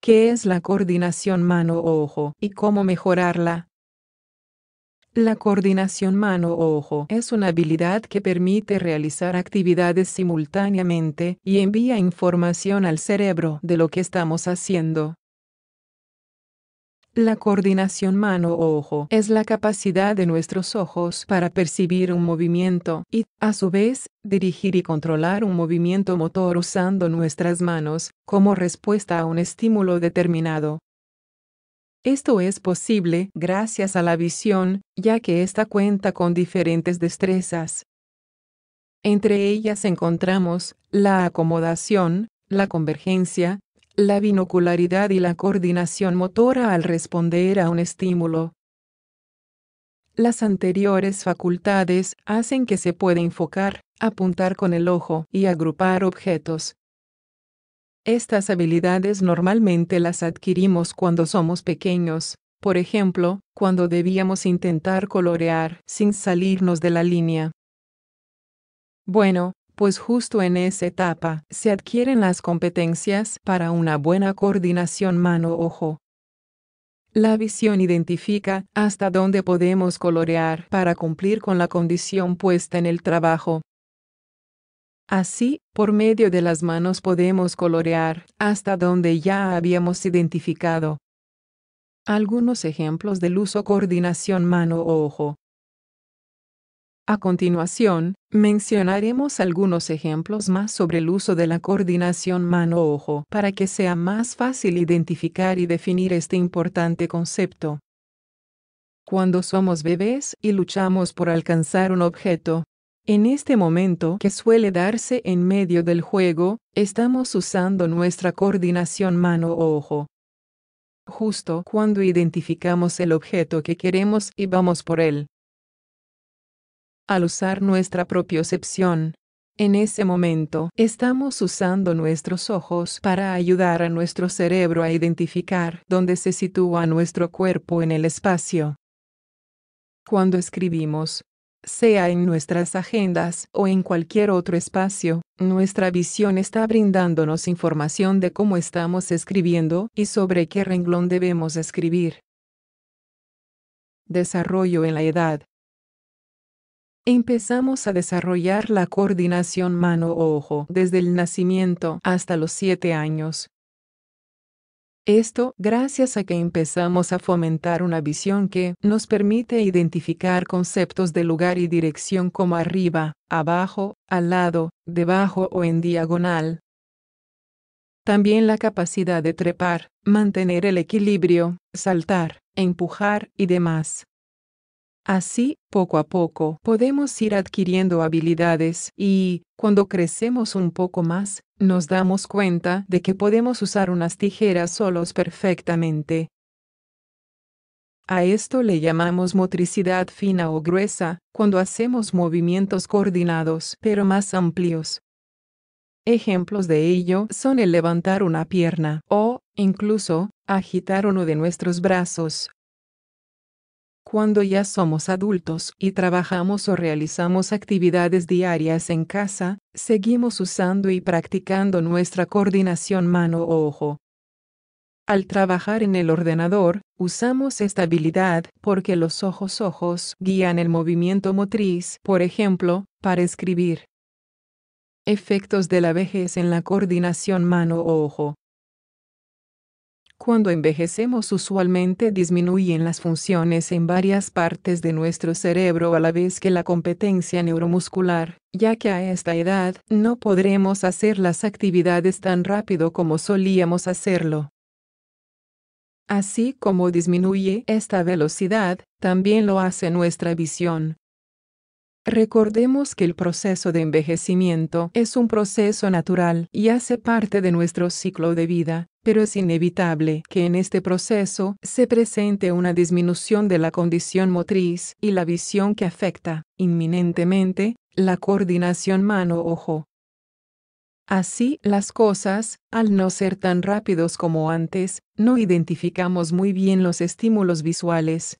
¿Qué es la coordinación mano-ojo y cómo mejorarla? La coordinación mano-ojo es una habilidad que permite realizar actividades simultáneamente y envía información al cerebro de lo que estamos haciendo. La coordinación mano-ojo es la capacidad de nuestros ojos para percibir un movimiento y, a su vez, dirigir y controlar un movimiento motor usando nuestras manos como respuesta a un estímulo determinado. Esto es posible gracias a la visión, ya que ésta cuenta con diferentes destrezas. Entre ellas encontramos la acomodación, la convergencia, la binocularidad y la coordinación motora al responder a un estímulo. Las anteriores facultades hacen que se pueda enfocar, apuntar con el ojo y agrupar objetos. Estas habilidades normalmente las adquirimos cuando somos pequeños, por ejemplo, cuando debíamos intentar colorear sin salirnos de la línea. Bueno, pues justo en esa etapa se adquieren las competencias para una buena coordinación mano-ojo. La visión identifica hasta dónde podemos colorear para cumplir con la condición puesta en el trabajo. Así, por medio de las manos podemos colorear hasta donde ya habíamos identificado. Algunos ejemplos del uso coordinación mano-ojo. A continuación, mencionaremos algunos ejemplos más sobre el uso de la coordinación mano-ojo para que sea más fácil identificar y definir este importante concepto. Cuando somos bebés y luchamos por alcanzar un objeto, en este momento que suele darse en medio del juego, estamos usando nuestra coordinación mano-ojo. Justo cuando identificamos el objeto que queremos y vamos por él, al usar nuestra propiocepción. En ese momento, estamos usando nuestros ojos para ayudar a nuestro cerebro a identificar dónde se sitúa nuestro cuerpo en el espacio. Cuando escribimos, sea en nuestras agendas o en cualquier otro espacio, nuestra visión está brindándonos información de cómo estamos escribiendo y sobre qué renglón debemos escribir. Desarrollo en la edad. Empezamos a desarrollar la coordinación mano-ojo desde el nacimiento hasta los siete años. Esto gracias a que empezamos a fomentar una visión que nos permite identificar conceptos de lugar y dirección como arriba, abajo, al lado, debajo o en diagonal. También la capacidad de trepar, mantener el equilibrio, saltar, empujar y demás. Así, poco a poco, podemos ir adquiriendo habilidades y, cuando crecemos un poco más, nos damos cuenta de que podemos usar unas tijeras solos perfectamente. A esto le llamamos motricidad fina o gruesa, cuando hacemos movimientos coordinados, pero más amplios. Ejemplos de ello son el levantar una pierna o, incluso, agitar uno de nuestros brazos, cuando ya somos adultos y trabajamos o realizamos actividades diarias en casa, seguimos usando y practicando nuestra coordinación mano-ojo. Al trabajar en el ordenador, usamos esta habilidad porque los ojos-ojos guían el movimiento motriz, por ejemplo, para escribir. Efectos de la vejez en la coordinación mano-ojo. Cuando envejecemos usualmente disminuyen las funciones en varias partes de nuestro cerebro a la vez que la competencia neuromuscular, ya que a esta edad no podremos hacer las actividades tan rápido como solíamos hacerlo. Así como disminuye esta velocidad, también lo hace nuestra visión. Recordemos que el proceso de envejecimiento es un proceso natural y hace parte de nuestro ciclo de vida, pero es inevitable que en este proceso se presente una disminución de la condición motriz y la visión que afecta, inminentemente, la coordinación mano-ojo. Así las cosas, al no ser tan rápidos como antes, no identificamos muy bien los estímulos visuales,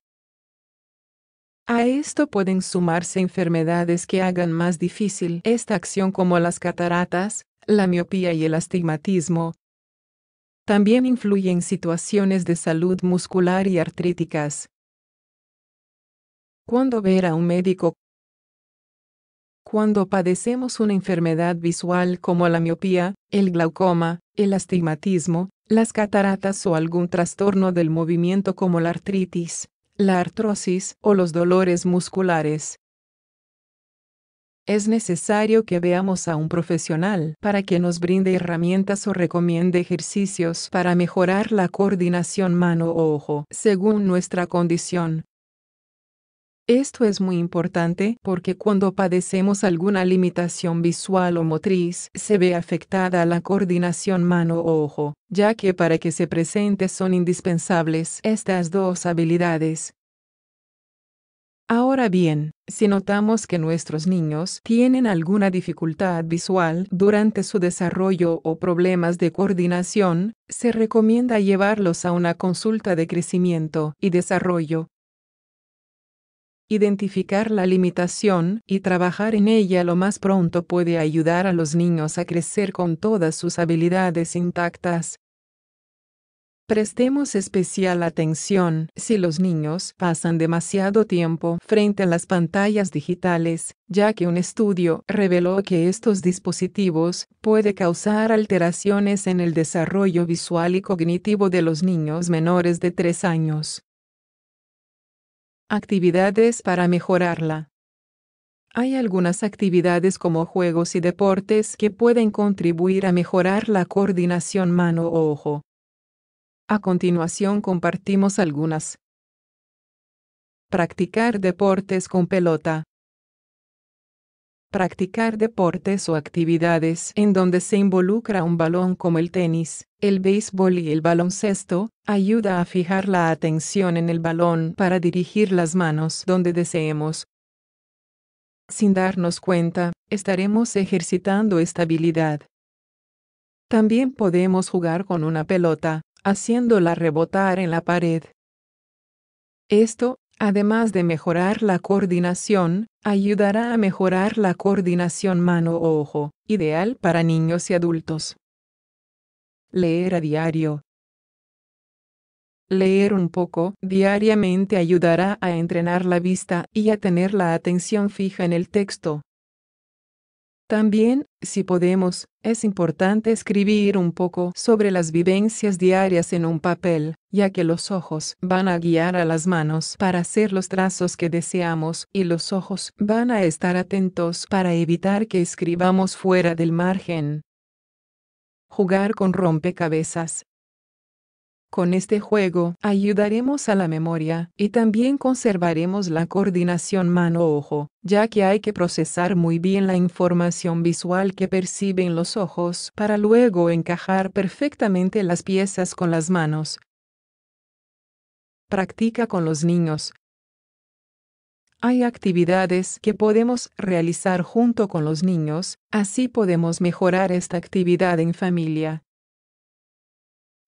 a esto pueden sumarse enfermedades que hagan más difícil esta acción como las cataratas, la miopía y el astigmatismo. También influyen situaciones de salud muscular y artríticas. ¿Cuándo ver a un médico? Cuando padecemos una enfermedad visual como la miopía, el glaucoma, el astigmatismo, las cataratas o algún trastorno del movimiento como la artritis, la artrosis o los dolores musculares. Es necesario que veamos a un profesional para que nos brinde herramientas o recomiende ejercicios para mejorar la coordinación mano-ojo o según nuestra condición. Esto es muy importante porque cuando padecemos alguna limitación visual o motriz, se ve afectada la coordinación mano-ojo, ya que para que se presente son indispensables estas dos habilidades. Ahora bien, si notamos que nuestros niños tienen alguna dificultad visual durante su desarrollo o problemas de coordinación, se recomienda llevarlos a una consulta de crecimiento y desarrollo Identificar la limitación y trabajar en ella lo más pronto puede ayudar a los niños a crecer con todas sus habilidades intactas. Prestemos especial atención si los niños pasan demasiado tiempo frente a las pantallas digitales, ya que un estudio reveló que estos dispositivos puede causar alteraciones en el desarrollo visual y cognitivo de los niños menores de 3 años. Actividades para mejorarla. Hay algunas actividades como juegos y deportes que pueden contribuir a mejorar la coordinación mano-ojo. A continuación compartimos algunas. Practicar deportes con pelota practicar deportes o actividades en donde se involucra un balón como el tenis, el béisbol y el baloncesto, ayuda a fijar la atención en el balón para dirigir las manos donde deseemos. Sin darnos cuenta, estaremos ejercitando esta habilidad. También podemos jugar con una pelota, haciéndola rebotar en la pared. Esto, además de mejorar la coordinación, ayudará a mejorar la coordinación mano-ojo, ideal para niños y adultos. Leer a diario. Leer un poco diariamente ayudará a entrenar la vista y a tener la atención fija en el texto. También, si podemos, es importante escribir un poco sobre las vivencias diarias en un papel, ya que los ojos van a guiar a las manos para hacer los trazos que deseamos y los ojos van a estar atentos para evitar que escribamos fuera del margen. Jugar con rompecabezas con este juego, ayudaremos a la memoria y también conservaremos la coordinación mano-ojo, ya que hay que procesar muy bien la información visual que perciben los ojos para luego encajar perfectamente las piezas con las manos. Practica con los niños. Hay actividades que podemos realizar junto con los niños, así podemos mejorar esta actividad en familia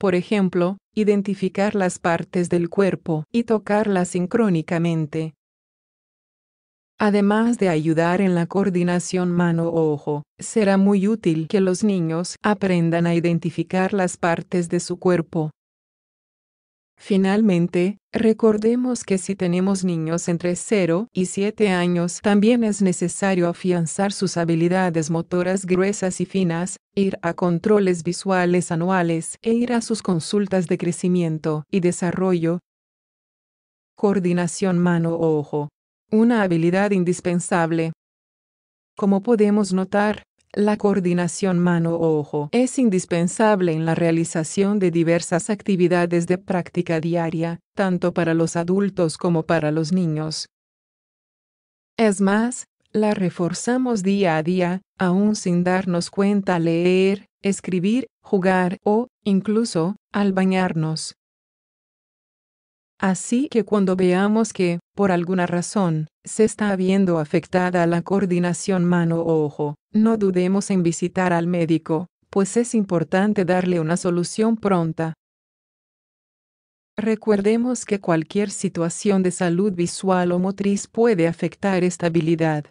por ejemplo, identificar las partes del cuerpo y tocarlas sincrónicamente. Además de ayudar en la coordinación mano-ojo, será muy útil que los niños aprendan a identificar las partes de su cuerpo Finalmente, recordemos que si tenemos niños entre 0 y 7 años, también es necesario afianzar sus habilidades motoras gruesas y finas, ir a controles visuales anuales e ir a sus consultas de crecimiento y desarrollo. Coordinación mano-ojo. Una habilidad indispensable. Como podemos notar, la coordinación mano-ojo es indispensable en la realización de diversas actividades de práctica diaria, tanto para los adultos como para los niños. Es más, la reforzamos día a día, aún sin darnos cuenta leer, escribir, jugar o, incluso, al bañarnos. Así que cuando veamos que, por alguna razón, se está viendo afectada la coordinación mano-ojo, no dudemos en visitar al médico, pues es importante darle una solución pronta. Recordemos que cualquier situación de salud visual o motriz puede afectar estabilidad.